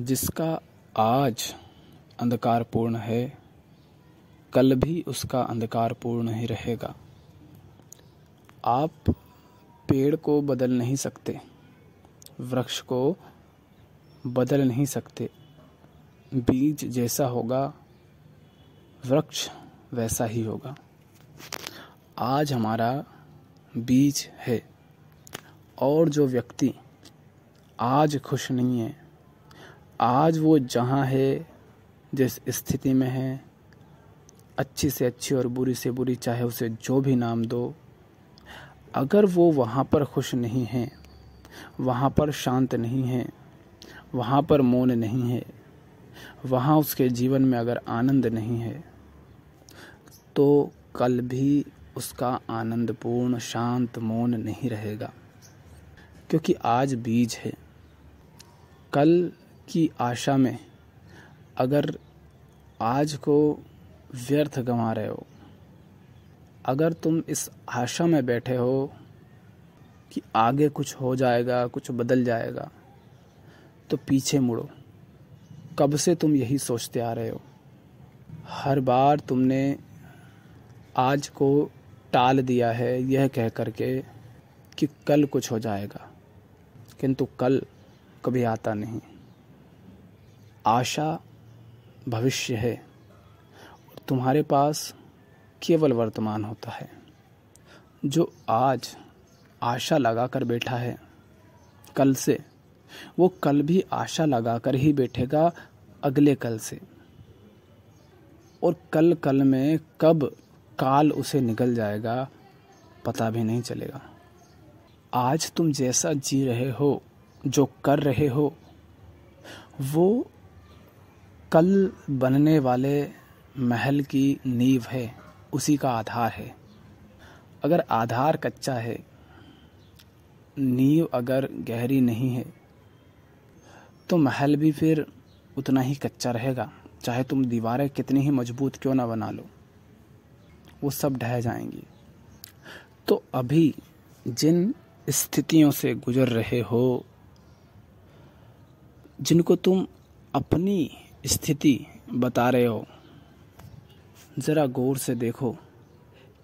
जिसका आज अंधकारपूर्ण है कल भी उसका अंधकारपूर्ण ही रहेगा आप पेड़ को बदल नहीं सकते वृक्ष को बदल नहीं सकते बीज जैसा होगा वृक्ष वैसा ही होगा आज हमारा बीज है और जो व्यक्ति आज खुश नहीं है आज वो जहाँ है जिस स्थिति में है अच्छी से अच्छी और बुरी से बुरी चाहे उसे जो भी नाम दो अगर वो वहाँ पर खुश नहीं है वहाँ पर शांत नहीं है वहाँ पर मौन नहीं है वहाँ उसके जीवन में अगर आनंद नहीं है तो कल भी उसका आनंदपूर्ण शांत मौन नहीं रहेगा क्योंकि आज बीज है कल की आशा में अगर आज को व्यर्थ गंवा रहे हो अगर तुम इस आशा में बैठे हो कि आगे कुछ हो जाएगा कुछ बदल जाएगा तो पीछे मुड़ो कब से तुम यही सोचते आ रहे हो हर बार तुमने आज को टाल दिया है यह कह कर के कि कल कुछ हो जाएगा किंतु कल कभी आता नहीं आशा भविष्य है और तुम्हारे पास केवल वर्तमान होता है जो आज आशा लगा कर बैठा है कल से वो कल भी आशा लगा कर ही बैठेगा अगले कल से और कल कल में कब काल उसे निकल जाएगा पता भी नहीं चलेगा आज तुम जैसा जी रहे हो जो कर रहे हो वो कल बनने वाले महल की नींव है उसी का आधार है अगर आधार कच्चा है नींव अगर गहरी नहीं है तो महल भी फिर उतना ही कच्चा रहेगा चाहे तुम दीवारें कितनी ही मजबूत क्यों ना बना लो वो सब ढह जाएंगी तो अभी जिन स्थितियों से गुजर रहे हो जिनको तुम अपनी स्थिति बता रहे हो ज़रा गौर से देखो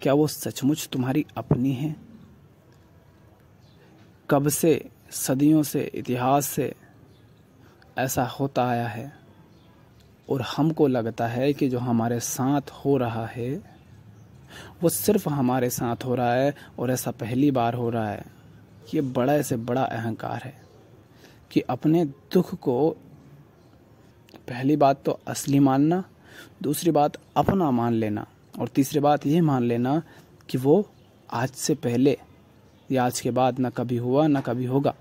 क्या वो सचमुच तुम्हारी अपनी है कब से सदियों से इतिहास से ऐसा होता आया है और हमको लगता है कि जो हमारे साथ हो रहा है वो सिर्फ हमारे साथ हो रहा है और ऐसा पहली बार हो रहा है ये बड़ा से बड़ा अहंकार है कि अपने दुख को पहली बात तो असली मानना दूसरी बात अपना मान लेना और तीसरी बात यह मान लेना कि वो आज से पहले या आज के बाद ना कभी हुआ ना कभी होगा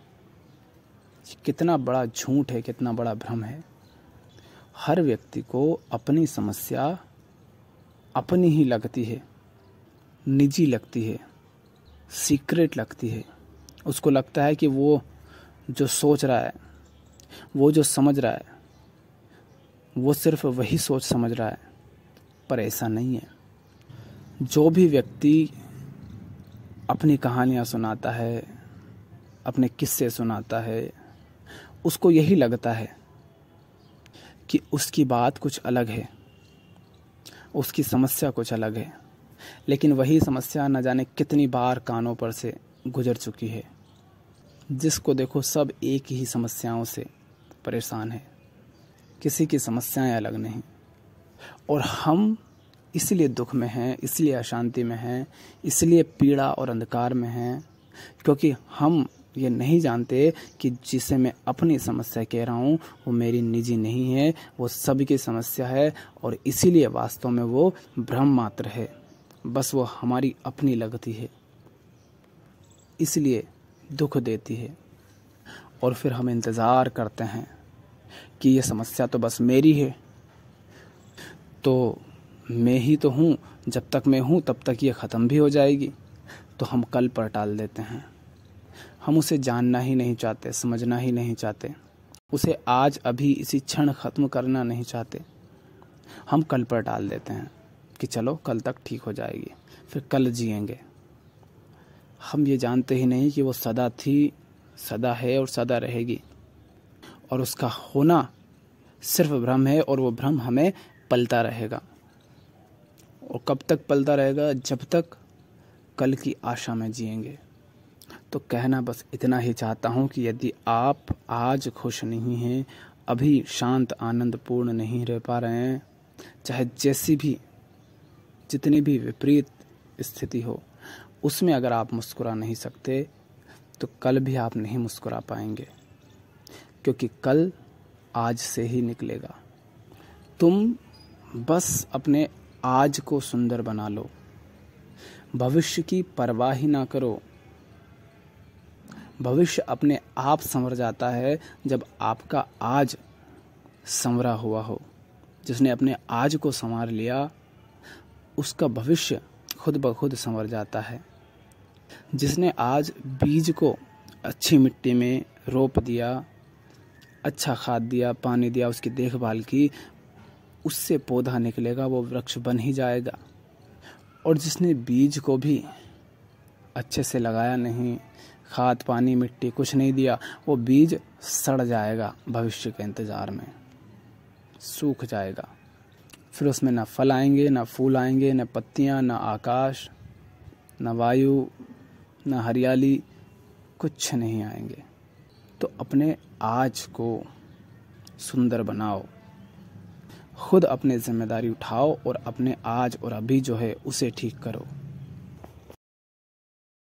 कितना बड़ा झूठ है कितना बड़ा भ्रम है हर व्यक्ति को अपनी समस्या अपनी ही लगती है निजी लगती है सीक्रेट लगती है उसको लगता है कि वो जो सोच रहा है वो जो समझ रहा है वो सिर्फ वही सोच समझ रहा है पर ऐसा नहीं है जो भी व्यक्ति अपनी कहानियाँ सुनाता है अपने किस्से सुनाता है उसको यही लगता है कि उसकी बात कुछ अलग है उसकी समस्या कुछ अलग है लेकिन वही समस्या न जाने कितनी बार कानों पर से गुजर चुकी है जिसको देखो सब एक ही समस्याओं से परेशान है किसी की समस्याएं अलग नहीं और हम इसलिए दुख में हैं इसलिए अशांति में हैं इसलिए पीड़ा और अंधकार में हैं क्योंकि हम ये नहीं जानते कि जिसे मैं अपनी समस्या कह रहा हूँ वो मेरी निजी नहीं है वो सबकी समस्या है और इसीलिए वास्तव में वो भ्रम मात्र है बस वो हमारी अपनी लगती है इसलिए दुख देती है और फिर हम इंतज़ार करते हैं कि ये समस्या तो बस मेरी है तो मैं ही तो हूँ जब तक मैं हूँ तब तक ये ख़त्म भी हो जाएगी तो हम कल पर टाल देते हैं हम उसे जानना ही नहीं चाहते समझना ही नहीं चाहते उसे आज अभी इसी क्षण ख़त्म करना नहीं चाहते हम कल पर डाल देते हैं कि चलो कल तक ठीक हो जाएगी फिर कल जिएंगे हम ये जानते ही नहीं कि वो सदा थी सदा है और सदा रहेगी और उसका होना सिर्फ भ्रम है और वो भ्रम हमें पलता रहेगा और कब तक पलता रहेगा जब तक कल की आशा में जिएंगे तो कहना बस इतना ही चाहता हूँ कि यदि आप आज खुश नहीं हैं अभी शांत आनंदपूर्ण नहीं रह पा रहे हैं चाहे जैसी भी जितनी भी विपरीत स्थिति हो उसमें अगर आप मुस्कुरा नहीं सकते तो कल भी आप नहीं मुस्कुरा पाएंगे क्योंकि कल आज से ही निकलेगा तुम बस अपने आज को सुंदर बना लो भविष्य की परवाह ही ना करो भविष्य अपने आप संवर जाता है जब आपका आज संवरा हुआ हो जिसने अपने आज को संवार लिया उसका भविष्य खुद ब खुद संवर जाता है जिसने आज बीज को अच्छी मिट्टी में रोप दिया अच्छा खाद दिया पानी दिया उसकी देखभाल की उससे पौधा निकलेगा वो वृक्ष बन ही जाएगा और जिसने बीज को भी अच्छे से लगाया नहीं खाद पानी मिट्टी कुछ नहीं दिया वो बीज सड़ जाएगा भविष्य के इंतज़ार में सूख जाएगा फिर उसमें ना फल आएंगे ना फूल आएंगे ना पत्तियाँ ना आकाश ना वायु ना हरियाली कुछ नहीं आएंगे तो अपने आज को सुंदर बनाओ खुद अपने जिम्मेदारी उठाओ और अपने आज और अभी जो है उसे ठीक करो